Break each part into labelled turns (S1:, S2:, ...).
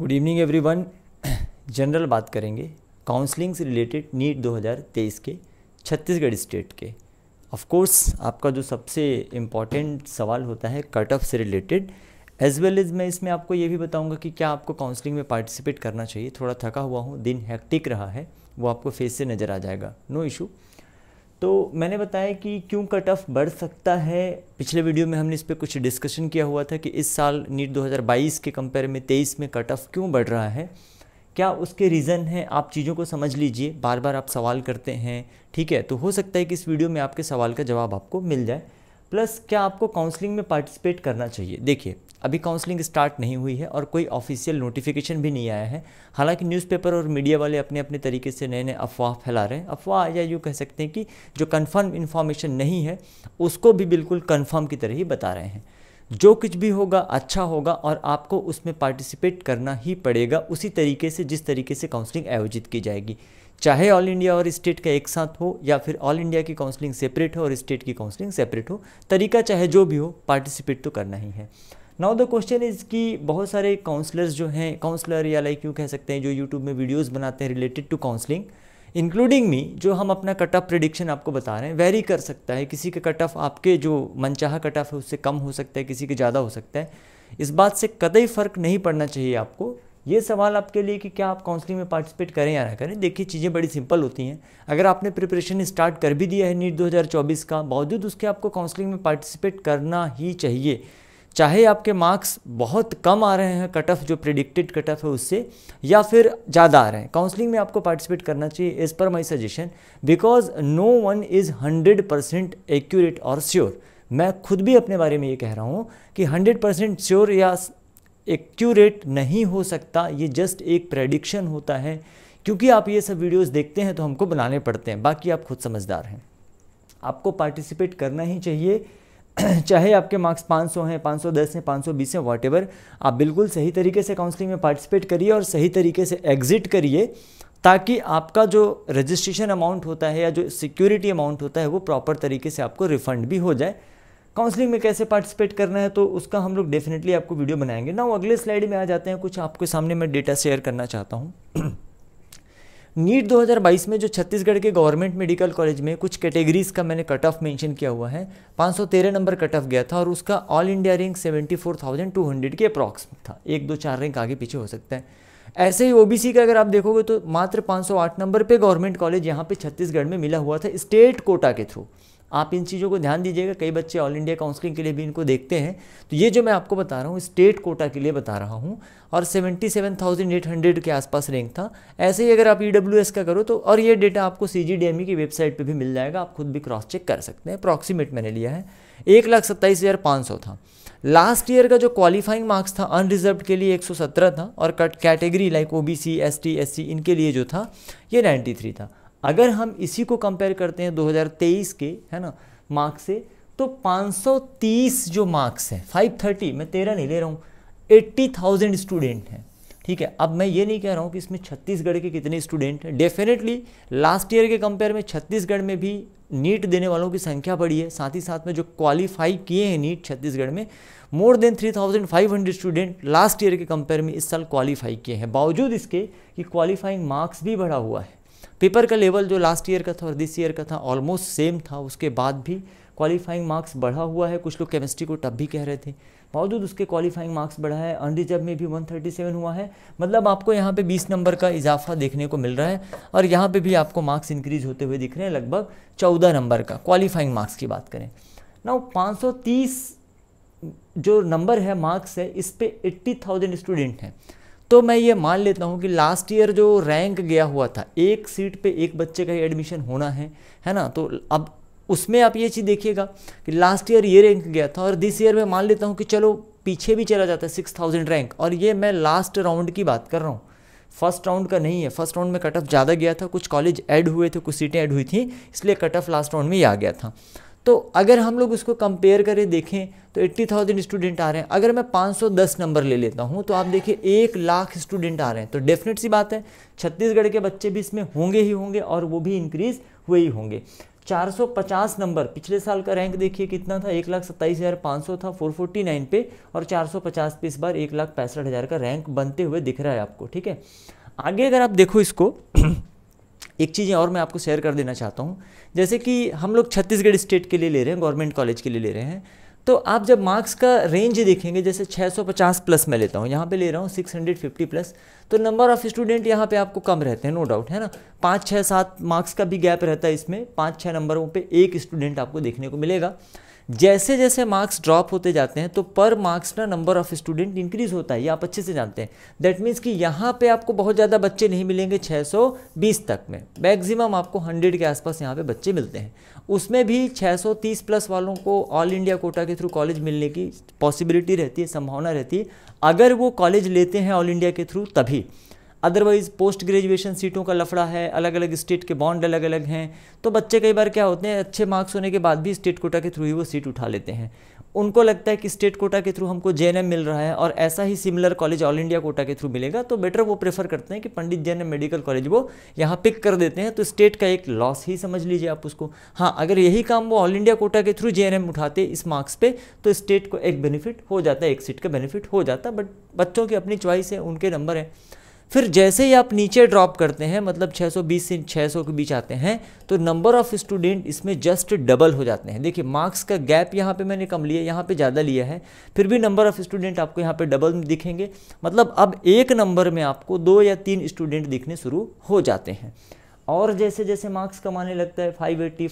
S1: good evening everyone general बात करेंगे counselling से रिलेटेड नीट 2023 के छत्तीसगढ़ स्टेट के ऑफ कोर्स आपका जो सबसे इम्पॉर्टेंट सवाल होता है कट ऑफ से रिलेटेड एज वेल एज मैं इसमें आपको ये भी बताऊंगा कि क्या आपको काउंसलिंग में पार्टिसिपेट करना चाहिए थोड़ा थका हुआ हूँ दिन हैक्टिक रहा है वो आपको फेस से नज़र आ जाएगा नो no इशू तो मैंने बताया कि क्यों कट ऑफ बढ़ सकता है पिछले वीडियो में हमने इस पर कुछ डिस्कशन किया हुआ था कि इस साल नीट 2022 के कंपेयर में 23 में कट ऑफ क्यों बढ़ रहा है क्या उसके रीज़न हैं आप चीज़ों को समझ लीजिए बार बार आप सवाल करते हैं ठीक है तो हो सकता है कि इस वीडियो में आपके सवाल का जवाब आपको मिल जाए प्लस क्या आपको काउंसलिंग में पार्टिसिपेट करना चाहिए देखिए अभी काउंसलिंग स्टार्ट नहीं हुई है और कोई ऑफिशियल नोटिफिकेशन भी नहीं आया है हालांकि न्यूज़पेपर और मीडिया वाले अपने अपने तरीके से नए नए अफवाह फैला रहे हैं अफवाह या यूँ कह सकते हैं कि जो कन्फर्म इन्फॉर्मेशन नहीं है उसको भी बिल्कुल कन्फर्म की तरह ही बता रहे हैं जो कुछ भी होगा अच्छा होगा और आपको उसमें पार्टिसिपेट करना ही पड़ेगा उसी तरीके से जिस तरीके से काउंसलिंग आयोजित की जाएगी चाहे ऑल इंडिया और स्टेट का एक साथ हो या फिर ऑल इंडिया की काउंसलिंग सेपरेट हो और स्टेट की काउंसलिंग सेपरेट हो तरीका चाहे जो भी हो पार्टिसिपेट तो करना ही है नाउ द क्वेश्चन इज़ कि बहुत सारे काउंसलर्स जो हैं काउंसलर या लाइक यूँ कह सकते हैं जो यूट्यूब में वीडियोज़ बनाते हैं related to counselling including me जो हम अपना कट ऑफ प्रिडिक्शन आपको बता रहे हैं वेरी कर सकता है किसी का कट ऑफ आपके जो मनचाह कट ऑफ है उससे कम हो सकता है किसी के ज़्यादा हो सकता है इस बात से कतई फ़र्क नहीं पड़ना चाहिए आपको ये सवाल आपके लिए कि क्या आप काउंसलिंग में पार्टिसिपेट करें या ना करें देखिए चीज़ें बड़ी सिंपल होती हैं अगर आपने प्रिपरेशन स्टार्ट कर भी दिया है नीट 2024 का बावजूद उसके आपको काउंसलिंग में पार्टिसिपेट करना ही चाहिए चाहे आपके मार्क्स बहुत कम आ रहे हैं कट ऑफ जो प्रिडिक्टेड कट ऑफ है उससे या फिर ज़्यादा आ रहे हैं काउंसलिंग में आपको पार्टिसिपेट करना चाहिए as per my suggestion because no one is hundred percent accurate और श्योर मैं खुद भी अपने बारे में ये कह रहा हूँ कि हंड्रेड परसेंट श्योर या एक्यूरेट नहीं हो सकता ये जस्ट एक प्रेडिक्शन होता है क्योंकि आप ये सब वीडियोस देखते हैं तो हमको बनाने पड़ते हैं बाकी आप खुद समझदार हैं आपको पार्टिसिपेट करना ही चाहिए चाहे आपके मार्क्स 500 हैं 510 हैं 520 हैं वाट आप बिल्कुल सही तरीके से काउंसलिंग में पार्टिसिपेट करिए और सही तरीके से एग्ज़िट करिए ताकि आपका जो रजिस्ट्रेशन अमाउंट होता है या जो सिक्योरिटी अमाउंट होता है वो प्रॉपर तरीके से आपको रिफंड भी हो जाए काउंसलिंग में कैसे पार्टिसिपेट करना है तो उसका हम लोग डेफिनेटली आपको वीडियो बनाएंगे ना अगले स्लाइड में आ जाते हैं कुछ आपके सामने मैं डेटा शेयर करना चाहता हूँ नीट 2022 में जो छत्तीसगढ़ के गवर्नमेंट मेडिकल कॉलेज में कुछ कैटेगरीज़ का मैंने कट ऑफ मेंशन किया हुआ है 513 नंबर कट ऑफ गया था और उसका ऑल इंडिया रैंक 74,200 के अप्रॉक्स था एक दो चार रैंक आगे पीछे हो सकता है ऐसे ही ओबीसी का अगर आप देखोगे तो मात्र 508 नंबर पे गवर्नमेंट कॉलेज यहाँ पे छत्तीसगढ़ में मिला हुआ था स्टेट कोटा के थ्रू आप इन चीज़ों को ध्यान दीजिएगा कई बच्चे ऑल इंडिया काउंसलिंग के लिए भी इनको देखते हैं तो ये जो मैं आपको बता रहा हूँ स्टेट कोटा के लिए बता रहा हूँ और 77,800 के आसपास रैंक था ऐसे ही अगर आप ई e का करो तो और ये डेटा आपको सी e की वेबसाइट पर भी मिल जाएगा आप खुद भी क्रॉस चेक कर सकते हैं अप्रॉक्सीमेट मैंने लिया है एक लाख सत्ताईस हज़ार पाँच सौ था लास्ट ईयर का जो क्वालिफाइंग मार्क्स था अनरिजर्व के लिए 117 था और cut category like O B C S T S C इनके लिए जो था ये 93 था अगर हम इसी को कंपेयर करते हैं 2023 के है ना मार्क्स से तो 530 जो मार्क्स हैं 530 मैं तेरह नहीं ले रहा हूँ 80,000 स्टूडेंट हैं ठीक है अब मैं ये नहीं कह रहा हूँ कि इसमें छत्तीसगढ़ के कितने स्टूडेंट हैं डेफिनेटली लास्ट ईयर के कंपेयर में छत्तीसगढ़ में भी नीट देने वालों की संख्या बढ़ी है साथ ही साथ में जो क्वालिफाई किए हैं नीट छत्तीसगढ़ में more than 3,500 student last year के कंपेयर में इस साल क्वालिफाई किए हैं बावजूद इसके कि क्वालिफाइंग मार्क्स भी बढ़ा हुआ है पेपर का लेवल जो लास्ट ईयर का था और दिस ईयर का था ऑलमोस्ट सेम था उसके बाद भी क्वालिफाइंग मार्क्स बढ़ा हुआ है कुछ लोग केमिस्ट्री को तब भी कह रहे थे बावजूद उसके क्वालिफाइंग मार्क्स बढ़ा है अनरिजर्व में भी 137 हुआ है मतलब आपको यहाँ पे 20 नंबर का इजाफा देखने को मिल रहा है और यहाँ पे भी आपको मार्क्स इंक्रीज होते हुए दिख रहे हैं लगभग 14 नंबर का क्वालिफाइंग मार्क्स की बात करें ना 530 जो नंबर है मार्क्स है इस पर एट्टी थाउजेंड स्टूडेंट हैं तो मैं ये मान लेता हूँ कि लास्ट ईयर जो रैंक गया हुआ था एक सीट पे एक बच्चे का एडमिशन होना है है ना तो अब उसमें आप ये चीज़ देखिएगा कि लास्ट ईयर ये रैंक गया था और दिस ईयर मैं मान लेता हूँ कि चलो पीछे भी चला जाता है सिक्स थाउजेंड रैंक और ये मैं लास्ट राउंड की बात कर रहा हूँ फर्स्ट राउंड का नहीं है फर्स्ट राउंड में कट ऑफ ज़्यादा गया था कुछ कॉलेज ऐड हुए थे कुछ सीटें ऐड हुई थी इसलिए कट ऑफ लास्ट राउंड में ही आ गया था तो अगर हम लोग उसको कंपेयर करें देखें तो 80,000 स्टूडेंट आ रहे हैं अगर मैं 510 नंबर ले लेता हूं तो आप देखिए एक लाख स्टूडेंट आ रहे हैं तो डेफिनेट सी बात है छत्तीसगढ़ के बच्चे भी इसमें होंगे ही होंगे और वो भी इंक्रीज़ हुए ही होंगे 450 नंबर पिछले साल का रैंक देखिए कितना था एक लाख सत्ताईस हज़ार पाँच सौ था फोर फोर्टी नाइन पे और 450 पे इस बार एक लाख पैंसठ हज़ार का रैंक बनते हुए दिख रहा है आपको ठीक है आगे अगर आप देखो इसको एक चीज़ें और मैं आपको शेयर कर देना चाहता हूँ जैसे कि हम लोग छत्तीसगढ़ स्टेट के लिए ले रहे हैं गवर्नमेंट कॉलेज के लिए ले रहे हैं तो आप जब मार्क्स का रेंज देखेंगे जैसे 650 प्लस मैं लेता हूँ यहाँ पे ले रहा हूँ 650 प्लस तो नंबर ऑफ़ स्टूडेंट यहाँ पे आपको कम रहते हैं नो डाउट है ना पाँच छः सात मार्क्स का भी गैप रहता है इसमें पाँच छः नंबरों पे एक स्टूडेंट आपको देखने को मिलेगा जैसे जैसे मार्क्स ड्रॉप होते जाते हैं तो पर मार्क्स ना नंबर ऑफ स्टूडेंट इंक्रीज होता है ये आप अच्छे से जानते हैं दैट मीन्स कि यहाँ पे आपको बहुत ज़्यादा बच्चे नहीं मिलेंगे 620 तक में मैक्सिमम आपको 100 के आसपास यहाँ पे बच्चे मिलते हैं उसमें भी 630 प्लस वालों को ऑल इंडिया कोटा के थ्रू कॉलेज मिलने की पॉसिबिलिटी रहती है संभावना रहती है अगर वो कॉलेज लेते हैं ऑल इंडिया के थ्रू तभी अदरवाइज़ पोस्ट ग्रेजुएशन सीटों का लफड़ा है अलग अलग स्टेट के बॉन्ड अलग अलग हैं तो बच्चे कई बार क्या होते हैं अच्छे मार्क्स होने के बाद भी स्टेट कोटा के थ्रू ही वो सीट उठा लेते हैं उनको लगता है कि स्टेट कोटा के थ्रू हमको जे मिल रहा है और ऐसा ही similar college all India quota के थ्रू मिलेगा तो बेटर वो प्रेफर करते हैं कि पंडित जे मेडिकल कॉलेज वो यहाँ पिक कर देते हैं तो स्टेट का एक लॉस ही समझ लीजिए आप उसको हाँ अगर यही काम वो ऑल इंडिया कोटा के थ्रू जे उठाते इस मार्क्स पे तो स्टेट को एक बेनिफिट हो जाता है एक सीट का बेनिफिट हो जाता बट बच्चों की अपनी चॉइस है उनके नंबर हैं फिर जैसे ही आप नीचे ड्रॉप करते हैं मतलब 620 से 600 के बीच आते हैं तो नंबर ऑफ़ स्टूडेंट इसमें जस्ट डबल हो जाते हैं देखिए मार्क्स का गैप यहाँ पे मैंने कम लिया यहाँ पे ज़्यादा लिया है फिर भी नंबर ऑफ़ स्टूडेंट आपको यहाँ पे डबल दिखेंगे मतलब अब एक नंबर में आपको दो या तीन स्टूडेंट दिखने शुरू हो जाते हैं और जैसे जैसे मार्क्स कमाने लगता है फाइव एट्टी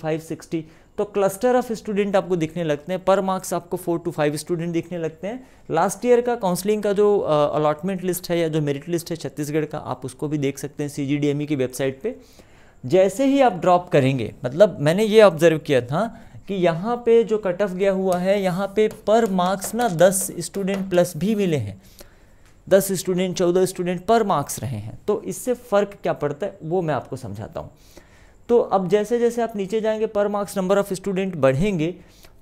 S1: तो क्लस्टर ऑफ स्टूडेंट आपको दिखने लगते हैं पर मार्क्स आपको फोर टू फाइव स्टूडेंट दिखने लगते हैं लास्ट ईयर का काउंसलिंग का जो अलॉटमेंट लिस्ट है या जो मेरिट लिस्ट है छत्तीसगढ़ का आप उसको भी देख सकते हैं सी e की वेबसाइट पर जैसे ही आप ड्रॉप करेंगे मतलब मैंने ये ऑब्जर्व किया था कि यहाँ पे जो कट ऑफ गया हुआ है यहाँ पे पर मार्क्स ना दस स्टूडेंट प्लस भी मिले हैं दस स्टूडेंट चौदह स्टूडेंट पर मार्क्स रहे हैं तो इससे फ़र्क क्या पड़ता है वो मैं आपको समझाता हूँ तो अब जैसे जैसे आप नीचे जाएंगे पर मार्क्स नंबर ऑफ स्टूडेंट बढ़ेंगे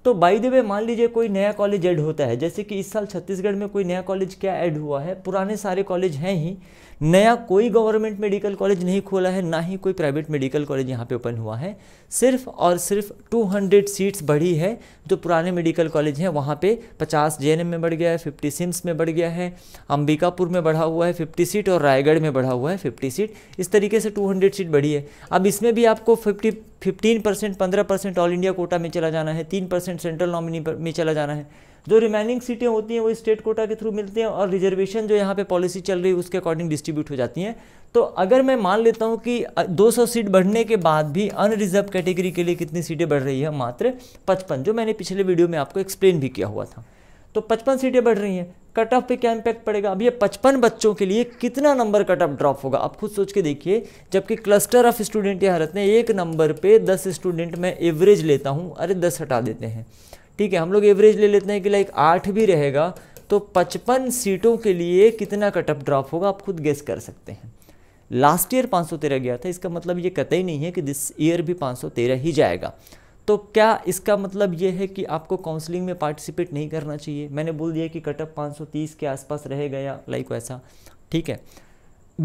S1: तो बाई दे वे मान लीजिए कोई नया कॉलेज ऐड होता है जैसे कि इस साल छत्तीसगढ़ में कोई नया कॉलेज क्या ऐड हुआ है पुराने सारे कॉलेज हैं ही नया कोई गवर्नमेंट मेडिकल कॉलेज नहीं खोला है ना ही कोई प्राइवेट मेडिकल कॉलेज यहाँ पे ओपन हुआ है सिर्फ और सिर्फ 200 सीट्स बढ़ी है जो पुराने मेडिकल कॉलेज हैं वहाँ पे 50 जे में बढ़ गया है 50 सिम्स में बढ़ गया है अंबिकापुर में बढ़ा हुआ है 50 सीट और रायगढ़ में बढ़ा हुआ है 50 सीट इस तरीके से 200 सीट बढ़ी है अब इसमें भी आपको 50 15 परसेंट पंद्रह परसेंट ऑल इंडिया कोटा में चला जाना है तीन परसेंट सेंट्रल नॉमिनी में चला जाना है जो रिमेनिंग सीटें होती हैं वो स्टेट कोटा के थ्रू मिलती हैं और रिजर्वेशन जो यहाँ पे पॉलिसी चल रही है उसके अकॉर्डिंग डिस्ट्रीब्यूट हो जाती हैं तो अगर मैं मान लेता हूँ कि 200 सीट बढ़ने के बाद भी अनरिजर्व कैटेगरी के लिए कितनी सीटें बढ़ रही है मात्र पचपन जो मैंने पिछले वीडियो में आपको एक्सप्लेन भी किया हुआ था तो पचपन सीटें बढ़ रही हैं कट ऑफ पे क्या इम्पैक्ट पड़ेगा अब ये पचपन बच्चों के लिए कितना नंबर कट ऑफ ड्रॉप होगा आप खुद सोच के देखिए जबकि क्लस्टर ऑफ स्टूडेंट यहाँ रहते हैं एक नंबर पे दस स्टूडेंट मैं एवरेज लेता हूँ अरे दस हटा देते हैं ठीक है हम लोग एवरेज ले लेते हैं कि लाइक आठ भी रहेगा तो पचपन सीटों के लिए कितना कटअप ड्रॉप होगा आप खुद गेस कर सकते हैं लास्ट ईयर पाँच सौ तेरह गया था इसका मतलब ये कतई नहीं है कि दिस ईयर भी पाँच सौ तेरह ही जाएगा तो क्या इसका मतलब ये है कि आपको काउंसलिंग में पार्टिसिपेट नहीं करना चाहिए मैंने बोल दिया कि कटअप 530 के आसपास रहेगा गया लाइक वैसा ठीक है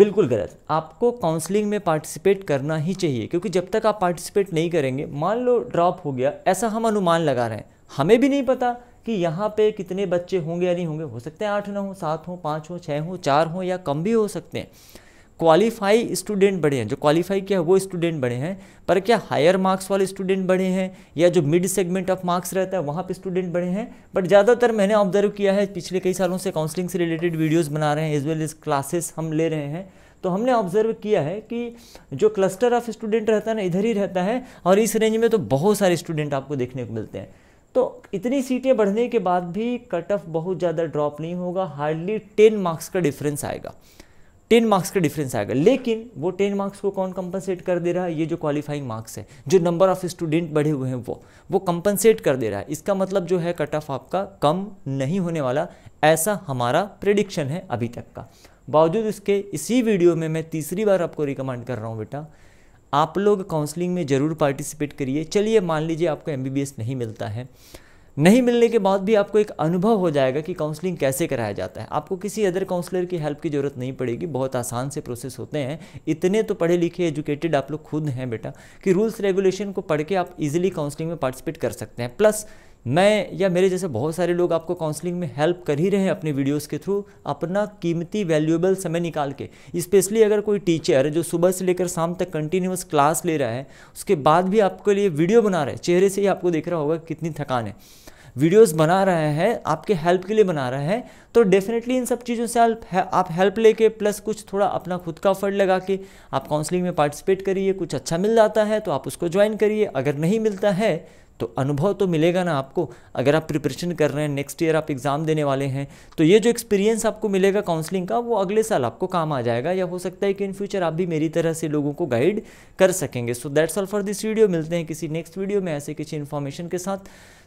S1: बिल्कुल गलत आपको काउंसलिंग में पार्टिसिपेट करना ही चाहिए क्योंकि जब तक आप पार्टिसिपेट नहीं करेंगे मान लो ड्रॉप हो गया ऐसा हम अनुमान लगा रहे हैं हमें भी नहीं पता कि यहाँ पे कितने बच्चे होंगे या नहीं होंगे हो सकते हैं आठ ना हो सात हो पाँच हो छः हो चार हो या कम भी हो सकते हैं क्वालिफाई स्टूडेंट बढ़े हैं जो क्वालिफाई किया है वो स्टूडेंट बढ़े हैं पर क्या हायर मार्क्स वाले स्टूडेंट बढ़े हैं या जो मिड सेगमेंट ऑफ मार्क्स रहता है वहाँ पे स्टूडेंट बढ़े हैं बट ज़्यादातर मैंने ऑब्जर्व किया है पिछले कई सालों से काउंसलिंग से रिलेटेड वीडियोस बना रहे हैं एज वेल एज क्लासेस हम ले रहे हैं तो हमने ऑब्जर्व किया है कि जो क्लस्टर ऑफ स्टूडेंट रहता है ना इधर ही रहता है और इस रेंज में तो बहुत सारे स्टूडेंट आपको देखने को मिलते हैं तो इतनी सीटें बढ़ने के बाद भी कट ऑफ बहुत ज़्यादा ड्रॉप नहीं होगा हार्डली टेन मार्क्स का डिफरेंस आएगा टेन मार्क्स का डिफरेंस आएगा लेकिन वो टेन मार्क्स को कौन कंपनसेट कर दे रहा है ये जो क्वालिफाइंग मार्क्स है जो नंबर ऑफ स्टूडेंट बढ़े हुए हैं वो वो कंपनसेट कर दे रहा है इसका मतलब जो है कट ऑफ आपका कम नहीं होने वाला ऐसा हमारा प्रिडिक्शन है अभी तक का बावजूद इसके इसी वीडियो में मैं तीसरी बार आपको रिकमेंड कर रहा हूँ बेटा आप लोग काउंसलिंग में ज़रूर पार्टिसिपेट करिए चलिए मान लीजिए आपको एम नहीं मिलता है नहीं मिलने के बाद भी आपको एक अनुभव हो जाएगा कि काउंसलिंग कैसे कराया जाता है आपको किसी अदर काउंसलर की हेल्प की ज़रूरत नहीं पड़ेगी बहुत आसान से प्रोसेस होते हैं इतने तो पढ़े लिखे एजुकेटेड आप लोग खुद हैं बेटा कि रूल्स रेगुलेशन को पढ़ के आप इजीली काउंसलिंग में पार्टिसिपेट कर सकते हैं प्लस मैं या मेरे जैसे बहुत सारे लोग आपको काउंसलिंग में हेल्प कर ही रहे हैं अपने वीडियोस के थ्रू अपना कीमती वैल्यूएबल समय निकाल के स्पेशली अगर कोई टीचर जो सुबह से लेकर शाम तक कंटिन्यूस क्लास ले रहा है उसके बाद भी आपके लिए वीडियो बना रहा है चेहरे से ही आपको देख रहा होगा कितनी थकान है वीडियोस बना रहे हैं आपके हेल्प के लिए बना रहे हैं तो डेफिनेटली इन सब चीज़ों से आप आप हेल्प लेके प्लस कुछ थोड़ा अपना खुद का फंड लगा के आप काउंसलिंग में पार्टिसिपेट करिए कुछ अच्छा मिल जाता है तो आप उसको ज्वाइन करिए अगर नहीं मिलता है तो अनुभव तो मिलेगा ना आपको अगर आप प्रिपरेशन कर रहे हैं नेक्स्ट ईयर आप एग्ज़ाम देने वाले हैं तो ये जो एक्सपीरियंस आपको मिलेगा काउंसलिंग का वो अगले साल आपको काम आ जाएगा या हो सकता है कि इन फ्यूचर आप भी मेरी तरह से लोगों को गाइड कर सकेंगे so that's all for this video मिलते हैं किसी नेक्स्ट वीडियो में ऐसे किसी इन्फॉर्मेशन के साथ